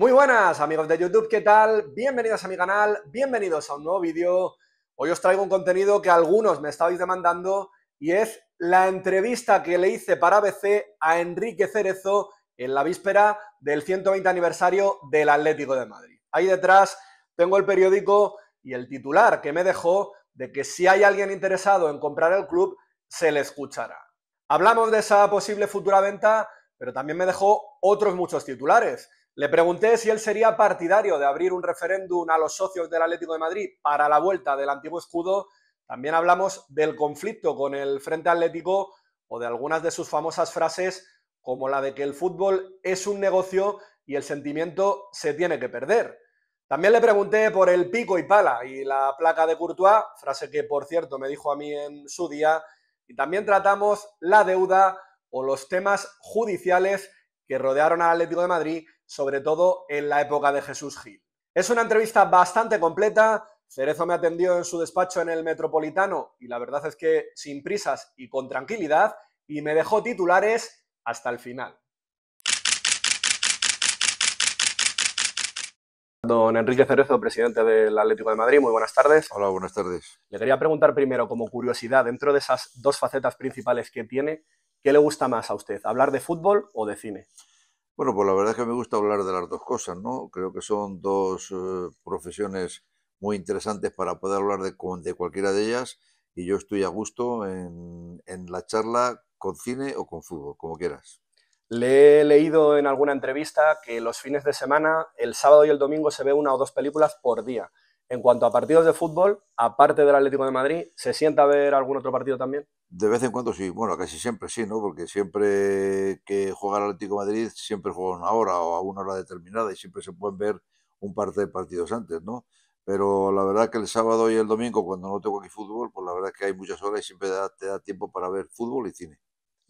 Muy buenas amigos de YouTube, ¿qué tal? Bienvenidos a mi canal, bienvenidos a un nuevo vídeo. Hoy os traigo un contenido que algunos me estabais demandando y es la entrevista que le hice para ABC a Enrique Cerezo en la víspera del 120 aniversario del Atlético de Madrid. Ahí detrás tengo el periódico y el titular que me dejó de que si hay alguien interesado en comprar el club, se le escuchará. Hablamos de esa posible futura venta, pero también me dejó otros muchos titulares le pregunté si él sería partidario de abrir un referéndum a los socios del Atlético de Madrid para la vuelta del antiguo escudo. También hablamos del conflicto con el Frente Atlético o de algunas de sus famosas frases como la de que el fútbol es un negocio y el sentimiento se tiene que perder. También le pregunté por el pico y pala y la placa de Courtois, frase que por cierto me dijo a mí en su día, y también tratamos la deuda o los temas judiciales que rodearon al Atlético de Madrid, sobre todo en la época de Jesús Gil. Es una entrevista bastante completa. Cerezo me atendió en su despacho en el Metropolitano y la verdad es que sin prisas y con tranquilidad y me dejó titulares hasta el final. Don Enrique Cerezo, presidente del Atlético de Madrid, muy buenas tardes. Hola, buenas tardes. Le quería preguntar primero, como curiosidad, dentro de esas dos facetas principales que tiene, ¿qué le gusta más a usted? ¿Hablar de fútbol o de cine? Bueno, pues la verdad es que me gusta hablar de las dos cosas, ¿no? Creo que son dos eh, profesiones muy interesantes para poder hablar de, de, cualquiera de ellas y yo estoy a gusto en la charla con cine o con fútbol, como quieras. Le he leído en alguna entrevista que los fines de semana, el sábado y el domingo, se ve una o dos películas por día. En cuanto a partidos de fútbol, aparte del Atlético de Madrid, ¿se sienta a ver algún otro partido también? De vez en cuando sí, bueno, casi siempre sí, ¿no? Porque siempre que juega el Atlético de Madrid, siempre juega una hora o a una hora determinada y siempre se pueden ver un par de partidos antes, ¿no? Pero la verdad que el sábado y el domingo, cuando no tengo aquí fútbol, pues la verdad es que hay muchas horas y siempre te da tiempo para ver fútbol y cine.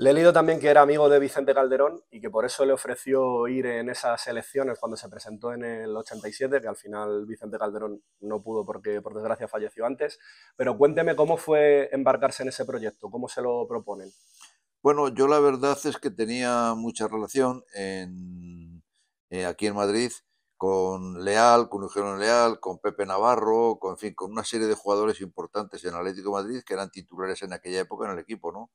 Le he leído también que era amigo de Vicente Calderón y que por eso le ofreció ir en esas elecciones cuando se presentó en el 87, que al final Vicente Calderón no pudo porque por desgracia falleció antes. Pero cuénteme cómo fue embarcarse en ese proyecto, cómo se lo proponen. Bueno, yo la verdad es que tenía mucha relación eh, aquí en Madrid con Leal, con Eugenio Leal, con Pepe Navarro, con, fin, con una serie de jugadores importantes en Atlético de Madrid que eran titulares en aquella época en el equipo, ¿no?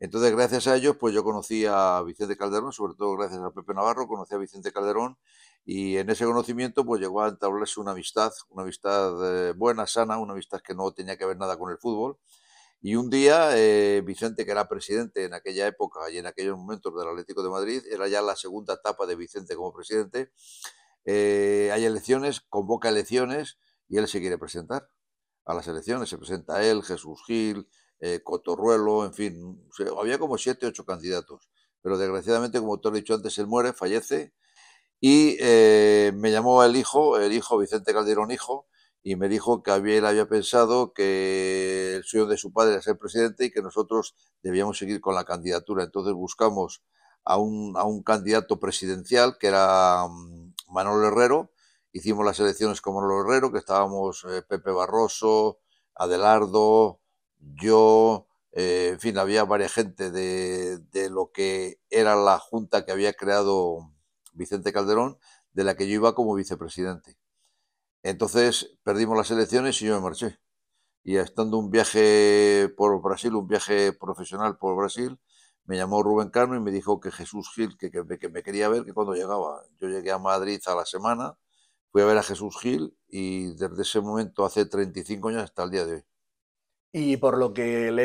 Entonces, gracias a ellos, pues yo conocí a Vicente Calderón, sobre todo gracias a Pepe Navarro, conocí a Vicente Calderón y en ese conocimiento pues llegó a entablarse una amistad, una amistad eh, buena, sana, una amistad que no tenía que ver nada con el fútbol. Y un día eh, Vicente, que era presidente en aquella época y en aquellos momentos del Atlético de Madrid, era ya la segunda etapa de Vicente como presidente, eh, hay elecciones, convoca elecciones y él se quiere presentar a las elecciones. Se presenta él, Jesús Gil, eh, Cotorruelo, en fin, había como siete, ocho candidatos. Pero desgraciadamente, como te he dicho antes, él muere, fallece. Y eh, me llamó el hijo, el hijo Vicente Calderón, hijo, y me dijo que había, él había pensado que el sueño de su padre era ser presidente y que nosotros debíamos seguir con la candidatura. Entonces buscamos a un, candidato presidencial que era mm, Manuel Herrero. Hicimos las elecciones con Manuel Herrero, que estábamos eh, Pepe Barroso, Adelardo, yo, eh, en fin, había varias gente de, lo que era la junta que había creado Vicente Calderón, de la que yo iba como vicepresidente. Entonces perdimos las elecciones y yo me marché. Y estando un viaje por Brasil, un viaje profesional por Brasil, me llamó Rubén Cano y me dijo que Jesús Gil, que, que, que me quería ver, que cuando llegaba. Yo llegué a Madrid a la semana, fui a ver a Jesús Gil y desde ese momento, hace 35 años hasta el día de hoy. Y por lo que le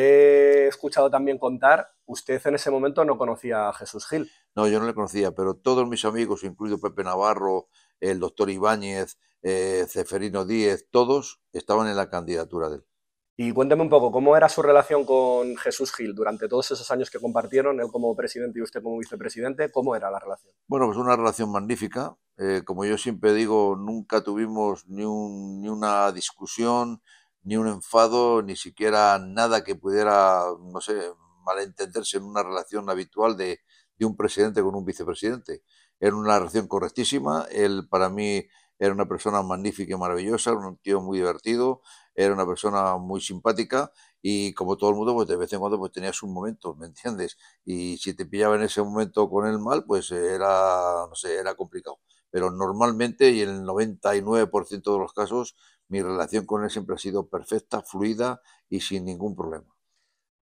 he escuchado también contar, usted en ese momento no conocía a Jesús Gil. No, yo no le conocía, pero todos mis amigos, incluido Pepe Navarro, el doctor Ibáñez, eh, Ceferino Díez, todos estaban en la candidatura de él. Y cuénteme un poco, ¿cómo era su relación con Jesús Gil durante todos esos años que compartieron, él como presidente y usted como vicepresidente? ¿Cómo era la relación? Bueno, pues una relación magnífica. Eh, como yo siempre digo, nunca tuvimos ni, ni una discusión, ni un enfado, ni siquiera nada que pudiera, no sé, malentenderse en una relación habitual de, un presidente con un vicepresidente. Era una relación correctísima, él para mí era una persona magnífica y maravillosa, un tío muy divertido, era una persona muy simpática y como todo el mundo, pues de vez en cuando pues tenías un momento, ¿me entiendes? Y si te pillaba en ese momento con él mal, pues era, no sé, era complicado. Pero normalmente y en el 99% de los casos, mi relación con él siempre ha sido perfecta, fluida y sin ningún problema.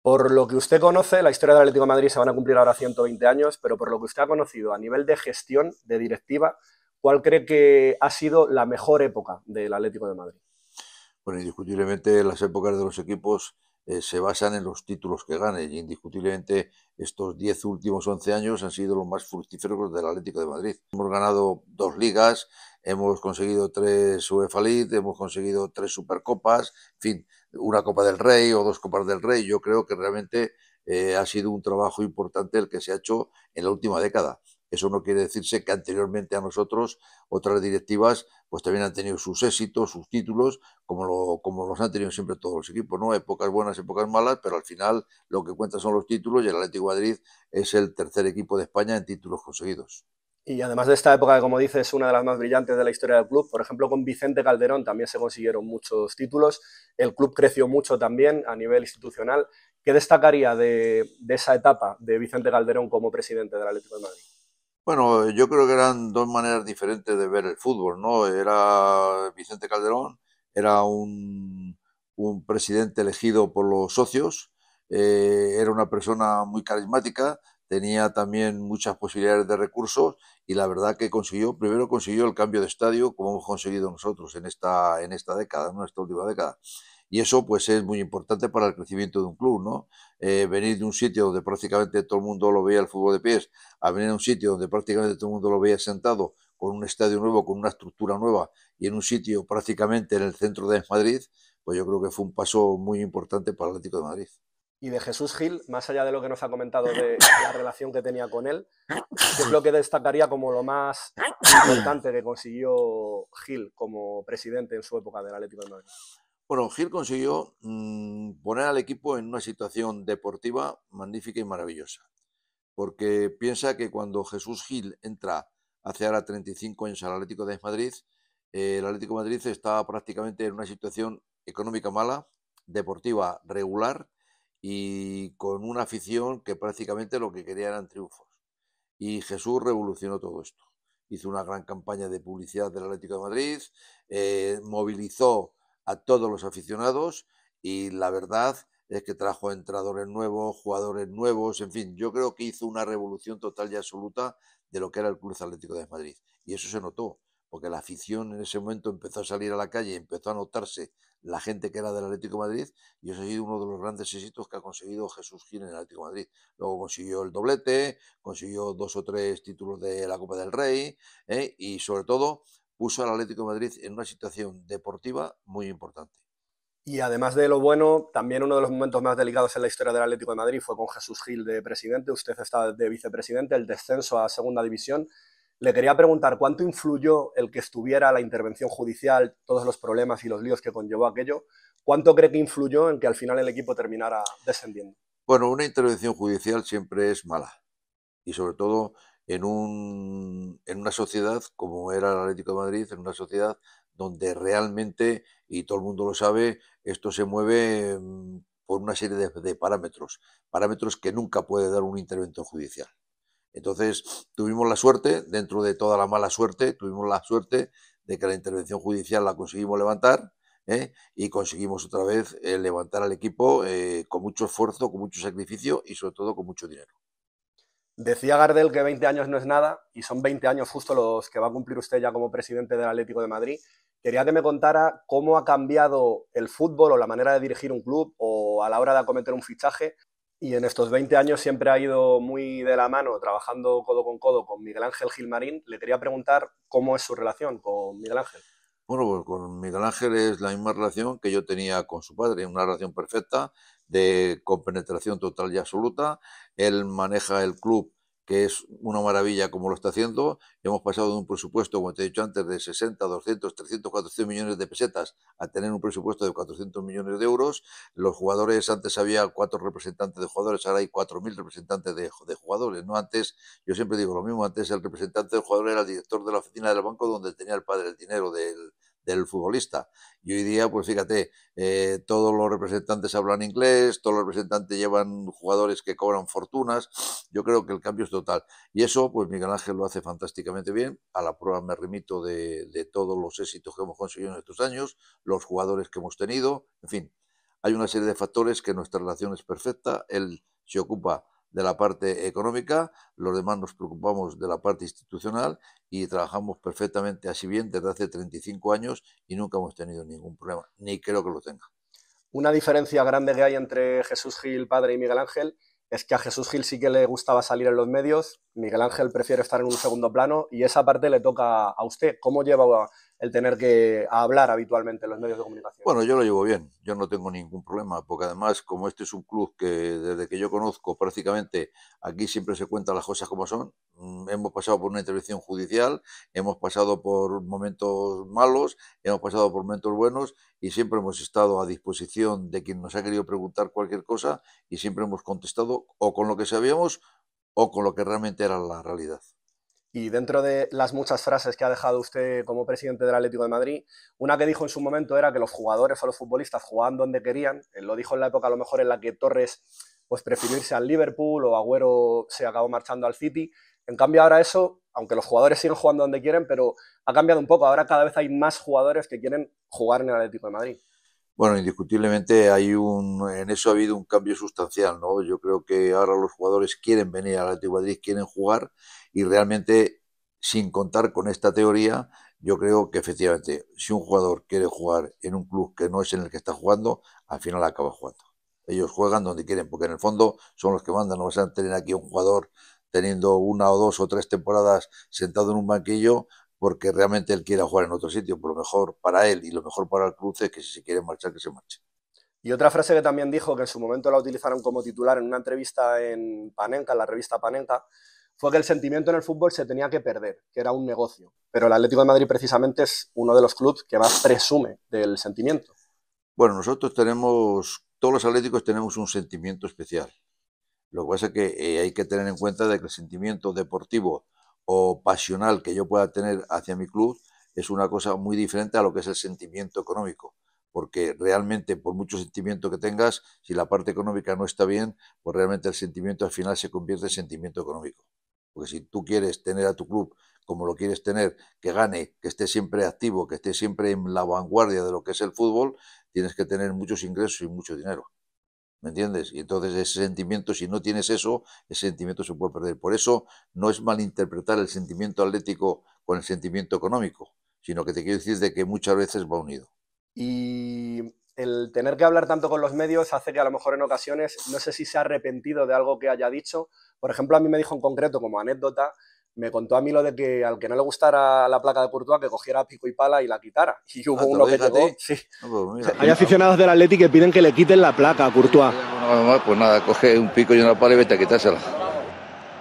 Por lo que usted conoce, la historia del Atlético de Madrid se van a cumplir ahora 120 años, pero por lo que usted ha conocido a nivel de gestión, de directiva, ¿cuál cree que ha sido la mejor época del Atlético de Madrid? Bueno, indiscutiblemente las épocas de los equipos eh, se basan en los títulos que ganen y indiscutiblemente estos 10 últimos 11 años han sido los más fructíferos del Atlético de Madrid. Hemos ganado dos ligas, hemos conseguido tres UEFA League, hemos conseguido tres Supercopas, en fin, una Copa del Rey o dos Copas del Rey. Yo creo que realmente eh, ha sido un trabajo importante el que se ha hecho en la última década. Eso no quiere decirse que anteriormente a nosotros otras directivas pues también han tenido sus éxitos, sus títulos, como, como los han tenido siempre todos los equipos, ¿no? Épocas buenas, épocas malas, pero al final lo que cuenta son los títulos y el Atlético de Madrid es el tercer equipo de España en títulos conseguidos. Y además de esta época, como dices, una de las más brillantes de la historia del club. Por ejemplo, con Vicente Calderón también se consiguieron muchos títulos. El club creció mucho también a nivel institucional. ¿Qué destacaría de, de esa etapa de Vicente Calderón como presidente del Atlético de Madrid? Bueno, yo creo que eran dos maneras diferentes de ver el fútbol, ¿no? Era Vicente Calderón, era un, presidente elegido por los socios, eh, era una persona muy carismática, tenía también muchas posibilidades de recursos y la verdad que consiguió, primero consiguió el cambio de estadio como hemos conseguido nosotros en esta, en esta década, en esta última década y eso pues es muy importante para el crecimiento de un club, ¿no? Eh, venir de un sitio donde prácticamente todo el mundo lo veía el fútbol de pies, a venir a un sitio donde prácticamente todo el mundo lo veía sentado, con un estadio nuevo, con una estructura nueva y en un sitio prácticamente en el centro de Madrid, pues yo creo que fue un paso muy importante para el Atlético de Madrid. Y de Jesús Gil, más allá de lo que nos ha comentado de la relación que tenía con él, ¿qué es lo que destacaría como lo más importante que consiguió Gil como presidente en su época del Atlético de Madrid? Bueno, Gil consiguió mm, poner al equipo en una situación deportiva magnífica y maravillosa, porque piensa que cuando Jesús Gil entra hace ahora 35 en el Atlético de Madrid, eh, el Atlético de Madrid estaba prácticamente en una situación económica mala, deportiva regular y con una afición que prácticamente lo que quería eran triunfos. Y Jesús revolucionó todo esto. Hizo una gran campaña de publicidad del Atlético de Madrid, eh, movilizó a todos los aficionados y la verdad es que trajo entradores nuevos, jugadores nuevos, en fin, yo creo que hizo una revolución total y absoluta de lo que era el Club Atlético de Madrid. Y eso se notó, porque la afición en ese momento empezó a salir a la calle, empezó a notarse la gente que era del Atlético de Madrid, y eso ha sido uno de los grandes éxitos que ha conseguido Jesús Gil en el Atlético Madrid. Luego consiguió el doblete, consiguió dos o tres títulos de la Copa del Rey, ¿eh? y sobre todo puso al Atlético de Madrid en una situación deportiva muy importante. Y además de lo bueno, también uno de los momentos más delicados en la historia del Atlético de Madrid fue con Jesús Gil de presidente, usted está de vicepresidente, el descenso a segunda división. Le quería preguntar cuánto influyó el que estuviera la intervención judicial, todos los problemas y los líos que conllevó aquello, cuánto cree que influyó en que al final el equipo terminara descendiendo. Bueno, una intervención judicial siempre es mala y sobre todo en, un, en una sociedad como era el Atlético de Madrid, en una sociedad donde realmente, y todo el mundo lo sabe, esto se mueve mm, por una serie de, parámetros, parámetros que nunca puede dar un intervento judicial. Entonces, tuvimos la suerte, dentro de toda la mala suerte, tuvimos la suerte de que la intervención judicial la conseguimos levantar ¿eh? y conseguimos otra vez eh, levantar al equipo eh, con mucho esfuerzo, con mucho sacrificio y sobre todo con mucho dinero. Decía Gardel que 20 años no es nada y son 20 años justo los que va a cumplir usted ya como presidente del Atlético de Madrid. Quería que me contara cómo ha cambiado el fútbol o la manera de dirigir un club o a la hora de acometer un fichaje. Y en estos 20 años siempre ha ido muy de la mano, trabajando codo con codo con Miguel Ángel Gilmarín. Le quería preguntar cómo es su relación con Miguel Ángel. Bueno, pues con Miguel Ángel es la misma relación que yo tenía con su padre, una relación perfecta de compenetración total y absoluta. Él maneja el club, que es una maravilla como lo está haciendo. Hemos pasado de un presupuesto, como te he dicho antes, de 60, 200, 300, 400 millones de pesetas a tener un presupuesto de 400 millones de euros. Los jugadores, antes había cuatro representantes de jugadores, ahora hay 4.000 representantes de, de, jugadores. No antes, yo siempre digo lo mismo, antes el representante del jugador era el director de la oficina del banco donde tenía el padre el dinero del del futbolista. Y hoy día, pues fíjate, eh, todos los representantes hablan inglés, todos los representantes llevan jugadores que cobran fortunas. Yo creo que el cambio es total. Y eso, pues Miguel Ángel lo hace fantásticamente bien. A la prueba me remito de todos los éxitos que hemos conseguido en estos años, los jugadores que hemos tenido, en fin. Hay una serie de factores que nuestra relación es perfecta, él se ocupa de la parte económica, los demás nos preocupamos de la parte institucional y trabajamos perfectamente así bien desde hace 35 años y nunca hemos tenido ningún problema, ni creo que lo tenga. Una diferencia grande que hay entre Jesús Gil, padre, y Miguel Ángel es que a Jesús Gil sí que le gustaba salir en los medios, Miguel Ángel prefiere estar en un segundo plano y esa parte le toca a usted. ¿Cómo lleva el tener que hablar habitualmente en los medios de comunicación. Bueno, yo lo llevo bien, yo no tengo ningún problema, porque además como este es un club que desde que yo conozco prácticamente aquí siempre se cuentan las cosas como son, mm, hemos pasado por una intervención judicial, hemos pasado por momentos malos, hemos pasado por momentos buenos y siempre hemos estado a disposición de quien nos ha querido preguntar cualquier cosa y siempre hemos contestado o con lo que sabíamos o con lo que realmente era la realidad. Y dentro de las muchas frases que ha dejado usted como presidente del Atlético de Madrid, una que dijo en su momento era que los jugadores o los futbolistas jugaban donde querían. lo dijo en la época a lo mejor en la que Torres pues prefirió irse al Liverpool o Agüero se acabó marchando al City. En cambio ahora eso, aunque los jugadores siguen jugando donde quieren, pero ha cambiado un poco. Ahora cada vez hay más jugadores que quieren jugar en el Atlético de Madrid. Bueno, indiscutiblemente hay un, en eso ha habido un cambio sustancial, ¿no? Yo creo que ahora los jugadores quieren venir al la de Madrid, quieren jugar y realmente sin contar con esta teoría, yo creo que efectivamente si un jugador quiere jugar en un club que no es en el que está jugando, al final acaba jugando. Ellos juegan donde quieren, porque en el fondo son los que mandan, no vas a tener aquí un jugador teniendo una o dos o tres temporadas sentado en un banquillo porque realmente él quiera jugar en otro sitio. Por lo mejor para él y lo mejor para el club es que si se quiere marchar, que se marche. Y otra frase que también dijo, que en su momento la utilizaron como titular en una entrevista en Panenka, en la revista Panenka, fue que el sentimiento en el fútbol se tenía que perder, que era un negocio. Pero el Atlético de Madrid precisamente es uno de los clubes que más presume del sentimiento. Bueno, nosotros tenemos, todos los atléticos tenemos un sentimiento especial. Lo que pasa es que eh, hay que tener en cuenta de que el sentimiento deportivo o pasional que yo pueda tener hacia mi club es una cosa muy diferente a lo que es el sentimiento económico, porque realmente por mucho sentimiento que tengas, si la parte económica no está bien, pues realmente el sentimiento al final se convierte en sentimiento económico. Porque si tú quieres tener a tu club como lo quieres tener, que gane, que esté siempre activo, que esté siempre en la vanguardia de lo que es el fútbol, tienes que tener muchos ingresos y mucho dinero. ¿Me entiendes? Y entonces ese sentimiento, si no tienes eso, ese sentimiento se puede perder. Por eso no es malinterpretar el sentimiento atlético con el sentimiento económico, sino que te quiero decir de que muchas veces va unido. Y el tener que hablar tanto con los medios hace que a lo mejor en ocasiones, no sé si se ha arrepentido de algo que haya dicho. Por ejemplo, a mí me dijo en concreto, como anécdota, me contó a mí lo de que al que no le gustara la placa de Courtois, que cogiera pico y pala y la quitara. Y hubo uno que pues llegó... Pues Hay aficionados del Atleti que piden que le quiten la placa a Courtois. pues nada, coge un pico y una pala y vete a quitársela.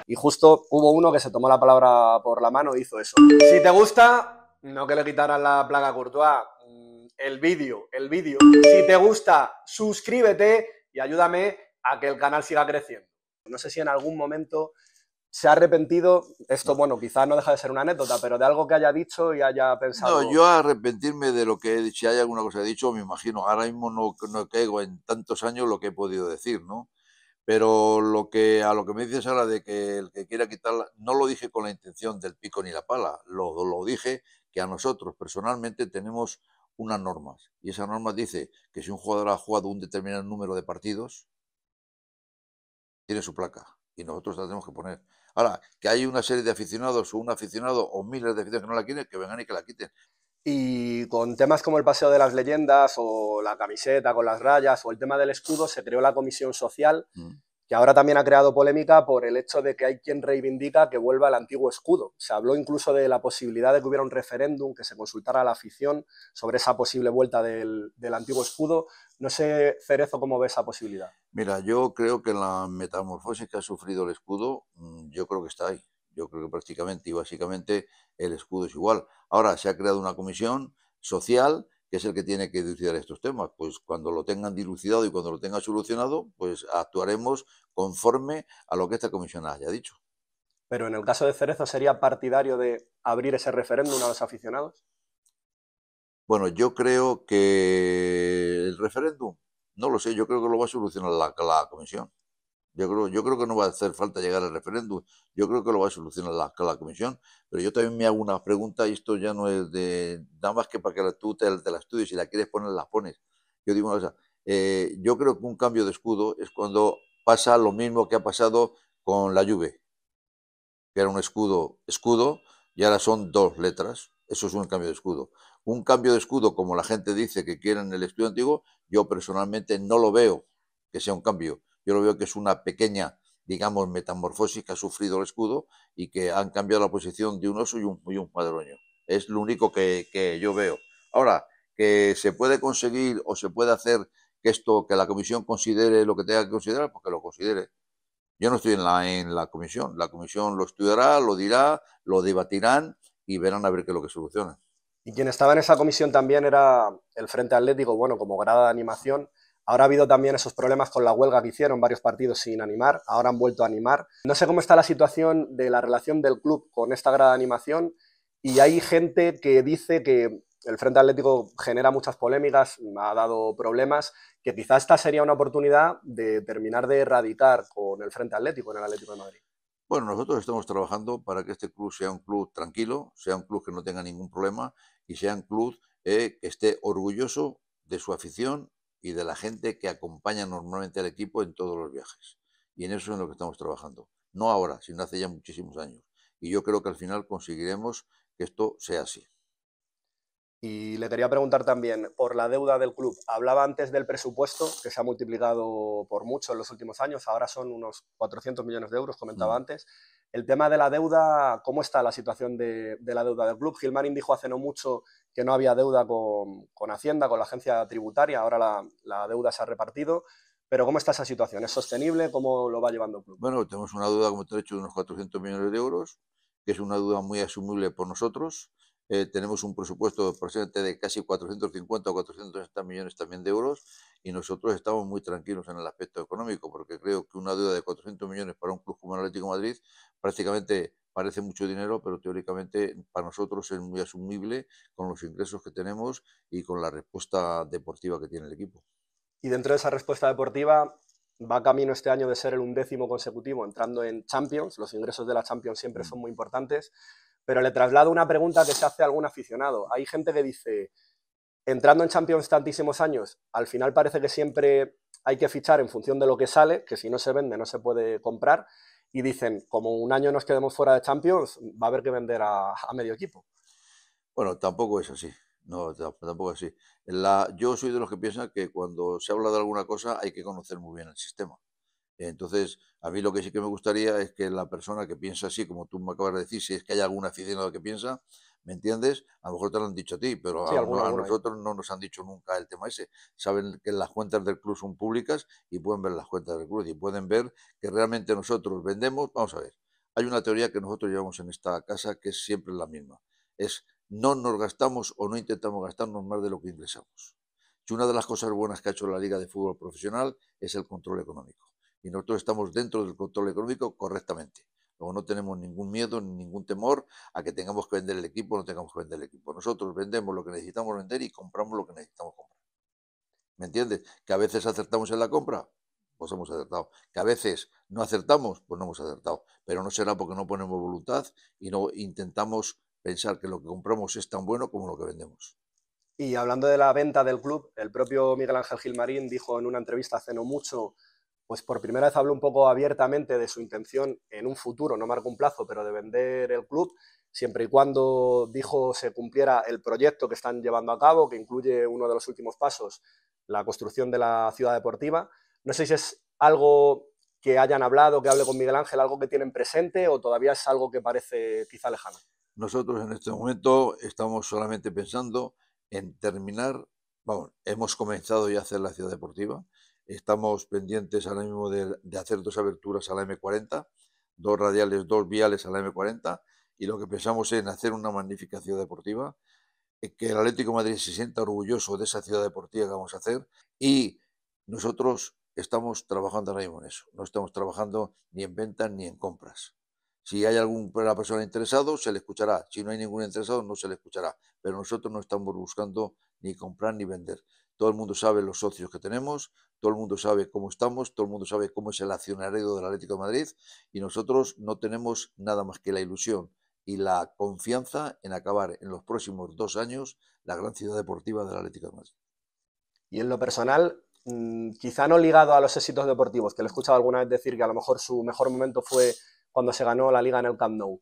Y justo hubo uno que se tomó la palabra por la mano y hizo eso. Si te gusta, no que le quitaran la placa a Courtois. Mm, el vídeo, el vídeo. Si te gusta, suscríbete y ayúdame a que el canal siga creciendo. No sé si en algún momento se ha arrepentido, esto bueno, quizás no deja de ser una anécdota, pero de algo que haya dicho y haya pensado. No, yo arrepentirme de lo que he dicho, si hay alguna cosa que he dicho, me imagino, ahora mismo no, caigo en tantos años lo que he podido decir, ¿no? Pero lo que, a lo que me dices ahora de que el que quiera quitarla, no lo dije con la intención del pico ni la pala, lo, lo dije que a nosotros personalmente tenemos unas normas. Y esa norma dice que si un jugador ha jugado un determinado número de partidos, tiene su placa. Y nosotros la tenemos que poner. Ahora, que hay una serie de aficionados o un aficionado o miles de aficionados que no la quieren, que vengan y que la quiten. Y con temas como el Paseo de las Leyendas o la camiseta con las rayas o el tema del escudo, se creó la comisión social. Mm que ahora también ha creado polémica por el hecho de que hay quien reivindica que vuelva el antiguo escudo. Se habló incluso de la posibilidad de que hubiera un referéndum, que se consultara a la afición sobre esa posible vuelta del, del antiguo escudo. No sé, Cerezo, cómo ve esa posibilidad. Mira, yo creo que la metamorfosis que ha sufrido el escudo, mm, yo creo que está ahí. Yo creo que prácticamente y básicamente el escudo es igual. Ahora se ha creado una comisión social es el que tiene que dilucidar estos temas. Pues cuando lo tengan dilucidado y cuando lo tengan solucionado, pues actuaremos conforme a lo que esta comisión haya dicho. Pero en el caso de Cerezo ¿sería partidario de abrir ese referéndum a los aficionados? Bueno, yo creo que el referéndum, no lo sé, yo creo que lo va a solucionar la comisión. Yo creo, yo creo que no va a hacer falta llegar al referéndum. Yo creo que lo va a solucionar la, comisión. Pero yo también me hago una pregunta, y esto ya no es de nada más que para que tú te, la estudies. Si la quieres poner, la pones. Yo digo una cosa. Eh, yo creo que un cambio de escudo es cuando pasa lo mismo que ha pasado con la Juve. Que era un escudo, escudo, y ahora son dos letras. Eso es un cambio de escudo. Un cambio de escudo, como la gente dice que quieren el escudo antiguo, yo personalmente no lo veo que sea un cambio yo lo veo que es una pequeña, digamos, metamorfosis que ha sufrido el escudo y que han cambiado la posición de un oso y un, y Es lo único que, yo veo. Ahora, que se puede conseguir o se puede hacer que esto, que la comisión considere lo que tenga que considerar, porque pues lo considere. Yo no estoy en la, en la comisión. La comisión lo estudiará, lo dirá, lo debatirán y verán a ver qué es lo que soluciona. Y quien estaba en esa comisión también era el Frente Atlético, bueno, como grada de animación, Ahora ha habido también esos problemas con la huelga que hicieron varios partidos sin animar, ahora han vuelto a animar. No sé cómo está la situación de la relación del club con esta grada animación y hay gente que dice que el Frente Atlético genera muchas polémicas, ha dado problemas, que quizá esta sería una oportunidad de terminar de erradicar con el Frente Atlético en el Atlético de Madrid. Bueno, nosotros estamos trabajando para que este club sea un club tranquilo, sea un club que no tenga ningún problema y sea un club eh, que esté orgulloso de su afición y de la gente que acompaña normalmente al equipo en todos los viajes. Y en eso es en lo que estamos trabajando. No ahora, sino hace ya muchísimos años. Y yo creo que al final conseguiremos que esto sea así. Y le quería preguntar también por la deuda del club. Hablaba antes del presupuesto, que se ha multiplicado por mucho en los últimos años, ahora son unos 400 millones de euros, comentaba mm. antes. El tema de la deuda, ¿cómo está la situación de, la deuda del club? Gilmarín dijo hace no mucho que no había deuda con, Hacienda, con la agencia tributaria, ahora la, la, deuda se ha repartido. Pero ¿cómo está esa situación? ¿Es sostenible? ¿Cómo lo va llevando el club? Bueno, tenemos una deuda, como te he dicho, de unos 400 millones de euros, que es una deuda muy asumible por nosotros eh, tenemos un presupuesto de casi 450 o 460 millones también de euros y nosotros estamos muy tranquilos en el aspecto económico porque creo que una deuda de 400 millones para un club como el Atlético de Madrid prácticamente parece mucho dinero, pero teóricamente para nosotros es muy asumible con los ingresos que tenemos y con la respuesta deportiva que tiene el equipo. Y dentro de esa respuesta deportiva, va camino este año de ser el undécimo consecutivo entrando en Champions. Los ingresos de la Champions siempre mm. son muy importantes pero le traslado una pregunta que se hace a algún aficionado. Hay gente que dice, entrando en Champions tantísimos años, al final parece que siempre hay que fichar en función de lo que sale, que si no se vende no se puede comprar, y dicen, como un año nos quedemos fuera de Champions, va a haber que vender a, medio equipo. Bueno, tampoco es así. No, tampoco así. yo soy de los que piensan que cuando se habla de alguna cosa hay que conocer muy bien el sistema. Entonces, a mí lo que sí que me gustaría es que la persona que piensa así, como tú me acabas de decir, si es que hay algún lo que piensa, ¿me entiendes? A lo mejor te lo han dicho a ti, pero a, nosotros no nos han dicho nunca el tema ese. Saben que las cuentas del club son públicas y pueden ver las cuentas del club y pueden ver que realmente nosotros vendemos. Vamos a ver, hay una teoría que nosotros llevamos en esta casa que es siempre la misma. Es no nos gastamos o no intentamos gastarnos más de lo que ingresamos. Y una de las cosas buenas que ha hecho la Liga de Fútbol Profesional es el control económico y nosotros estamos dentro del control económico correctamente. Luego no tenemos ningún miedo ni ningún temor a que tengamos que vender el equipo o no tengamos que vender el equipo. Nosotros vendemos lo que necesitamos vender y compramos lo que necesitamos comprar. ¿Me entiendes? Que a veces acertamos en la compra, pues hemos acertado. Que a veces no acertamos, pues no hemos acertado. Pero no será porque no ponemos voluntad y no intentamos pensar que lo que compramos es tan bueno como lo que vendemos. Y hablando de la venta del club, el propio Miguel Ángel Gilmarín dijo en una entrevista hace no mucho pues por primera vez habló un poco abiertamente de su intención en un futuro, no marco un plazo, pero de vender el club, siempre y cuando dijo se cumpliera el proyecto que están llevando a cabo, que incluye uno de los últimos pasos, la construcción de la ciudad deportiva. No sé si es algo que hayan hablado, que hable con Miguel Ángel, algo que tienen presente o todavía es algo que parece quizá lejano. Nosotros en este momento estamos solamente pensando en terminar, vamos, hemos comenzado ya a hacer la ciudad deportiva, Estamos pendientes ahora mismo de, hacer dos aberturas a la M40, dos radiales, dos viales a la M40, y lo que pensamos es en hacer una magnífica ciudad deportiva, eh, que el Atlético de Madrid se sienta orgulloso de esa ciudad deportiva que vamos a hacer, y nosotros estamos trabajando ahora mismo en eso, no estamos trabajando ni en ventas ni en compras. Si hay alguna persona interesada, se le escuchará. Si no hay ningún interesado, no se le escuchará. Pero nosotros no estamos buscando ni comprar ni vender todo el mundo sabe los socios que tenemos, todo el mundo sabe cómo estamos, todo el mundo sabe cómo es el accionario la Atlético de Madrid y nosotros no tenemos nada más que la ilusión y la confianza en acabar en los próximos dos años la gran ciudad deportiva la Atlético de Madrid. Y en lo personal, mm, quizá no ligado a los éxitos deportivos, que le he escuchado alguna vez decir que a lo mejor su mejor momento fue cuando se ganó la liga en el Camp Nou.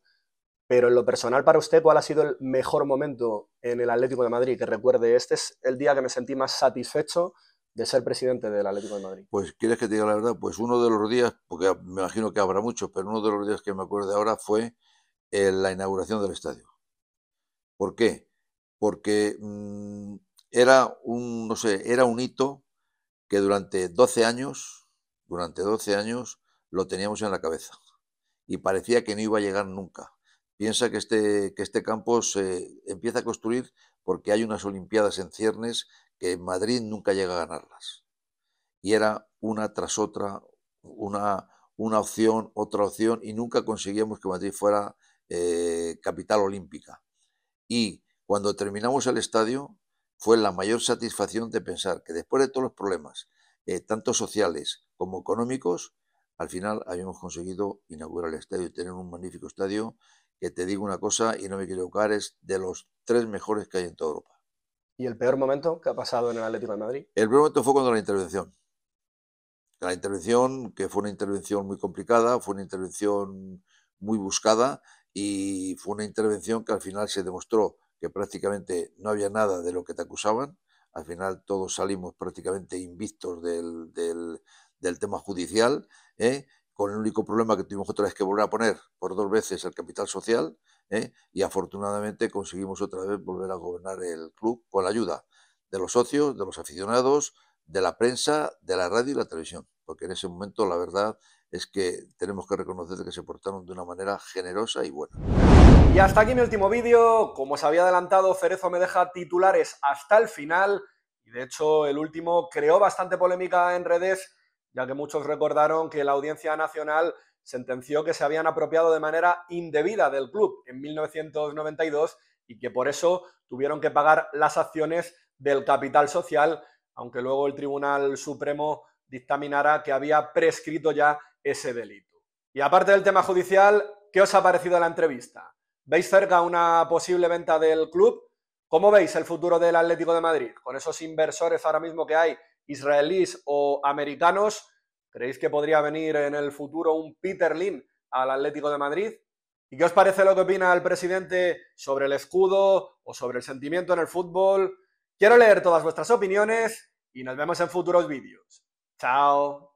Pero en lo personal para usted, ¿cuál ha sido el mejor momento en el Atlético de Madrid? Que recuerde, este es el día que me sentí más satisfecho de ser presidente del Atlético de Madrid. Pues quieres que te diga la verdad, pues uno de los días, porque me imagino que habrá muchos, pero uno de los días que me acuerdo de ahora fue eh, la inauguración del estadio. ¿Por qué? Porque mm, era un, no sé, era un hito que durante 12 años, durante 12 años lo teníamos en la cabeza y parecía que no iba a llegar nunca piensa que este, que este campo se empieza a construir porque hay unas Olimpiadas en ciernes que Madrid nunca llega a ganarlas. Y era una tras otra, una, una opción, otra opción, y nunca conseguíamos que Madrid fuera eh, capital olímpica. Y cuando terminamos el estadio, fue la mayor satisfacción de pensar que después de todos los problemas, eh, tanto sociales como económicos, al final habíamos conseguido inaugurar el estadio, y tener un magnífico estadio que te digo una cosa y no me quiero equivocar, es de los tres mejores que hay en toda Europa. ¿Y el peor momento que ha pasado en el Atlético de Madrid? El peor momento fue cuando la intervención. La intervención, que fue una intervención muy complicada, fue una intervención muy buscada y fue una intervención que al final se demostró que prácticamente no había nada de lo que te acusaban. Al final todos salimos prácticamente invictos del, tema judicial ¿eh? con el único problema que tuvimos otra vez que volver a poner por dos veces el capital social, ¿eh? y afortunadamente conseguimos otra vez volver a gobernar el club con la ayuda de los socios, de los aficionados, de la prensa, de la radio y la televisión, porque en ese momento la verdad es que tenemos que reconocer que se portaron de una manera generosa y buena. Y hasta aquí mi último vídeo. Como os había adelantado, Cerezo me deja titulares hasta el final y de hecho el último creó bastante polémica en redes ya que muchos recordaron que la Audiencia Nacional sentenció que se habían apropiado de manera indebida del club en 1992 y que por eso tuvieron que pagar las acciones del capital social, aunque luego el Tribunal Supremo dictaminara que había prescrito ya ese delito. Y aparte del tema judicial, ¿qué os ha parecido la entrevista? ¿Veis cerca una posible venta del club? ¿Cómo veis el futuro del Atlético de Madrid? Con esos inversores ahora mismo que hay israelíes o americanos. ¿Creéis que podría venir en el futuro un Peter Lim al Atlético de Madrid? ¿Y qué os parece lo que opina el presidente sobre el escudo o sobre el sentimiento en el fútbol? Quiero leer todas vuestras opiniones y nos vemos en futuros vídeos. Chao.